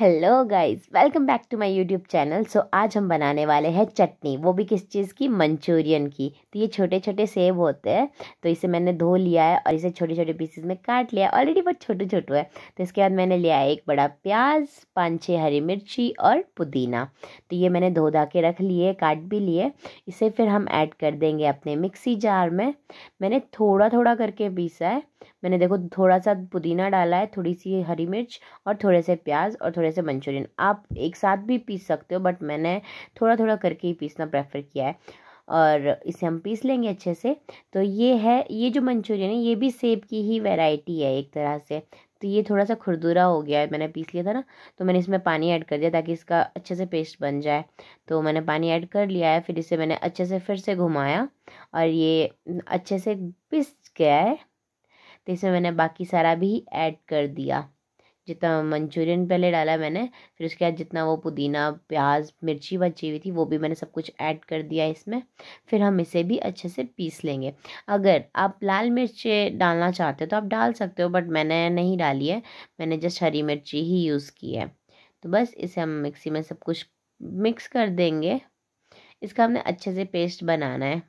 hello guys welcome back to my YouTube channel so आज हम बनाने वाले हैं चटनी वो भी किस चीज़ की मंचूरियन की तो ये छोटे छोटे सेब होते हैं तो इसे मैंने धो लिया है और इसे छोटे छोटे पीसेस में काट लिया है ऑलरेडी बहुत छोटे छोटे है तो इसके बाद मैंने लिया है एक बड़ा प्याज पाँच छः हरी मिर्ची और पुदीना तो ये मैंने धो धा के रख लिए काट भी लिए इसे फिर हम ऐड कर देंगे अपने मिक्सी जार में मैंने थोड़ा थोड़ा करके पीसा है मैंने देखो थोड़ा सा पुदीना डाला है थोड़ी सी हरी मिर्च और थोड़े से प्याज और थोड़े से मंचूरियन आप एक साथ भी पीस सकते हो बट मैंने थोड़ा थोड़ा करके ही पीसना प्रेफर किया है और इसे हम पीस लेंगे अच्छे से तो ये है ये जो मंचूरियन है ये भी सेब की ही वैरायटी है एक तरह से तो ये थोड़ा सा खुरदुरा हो गया है मैंने पीस लिया था ना तो मैंने इसमें पानी ऐड कर दिया ताकि इसका अच्छे से पेस्ट बन जाए तो मैंने पानी ऐड कर लिया है फिर इसे मैंने अच्छे से फिर से घुमाया और ये अच्छे से पिस गया है तो इसमें मैंने बाकी सारा भी ऐड कर दिया जितना मंचूरियन पहले डाला मैंने फिर उसके बाद जितना वो पुदीना प्याज मिर्ची बची हुई थी वो भी मैंने सब कुछ ऐड कर दिया इसमें फिर हम इसे भी अच्छे से पीस लेंगे अगर आप लाल मिर्च डालना चाहते हो तो आप डाल सकते हो बट मैंने नहीं डाली है मैंने जस्ट हरी मिर्ची ही यूज़ की है तो बस इसे हम मिक्सी में सब कुछ मिक्स कर देंगे इसका हमने अच्छे से पेस्ट बनाना है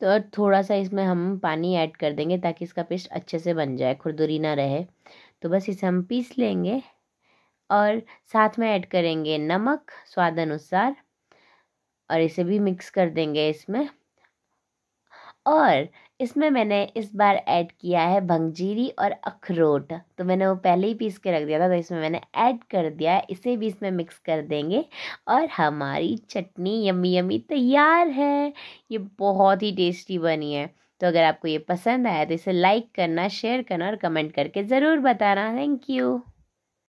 तो और थोड़ा सा इसमें हम पानी ऐड कर देंगे ताकि इसका पेस्ट अच्छे से बन जाए खुरदुरी ना रहे तो बस इसे हम पीस लेंगे और साथ में ऐड करेंगे नमक स्वाद अनुसार और इसे भी मिक्स कर देंगे इसमें और इसमें मैंने इस बार ऐड किया है भंगजीरी और अखरोट तो मैंने वो पहले ही पीस के रख दिया था तो इसमें मैंने ऐड कर दिया है इसे भी इसमें मिक्स कर देंगे और हमारी चटनी यमी यमी तैयार है ये बहुत ही टेस्टी बनी है तो अगर आपको ये पसंद आया तो इसे लाइक करना शेयर करना और कमेंट करके ज़रूर बताना थैंक यू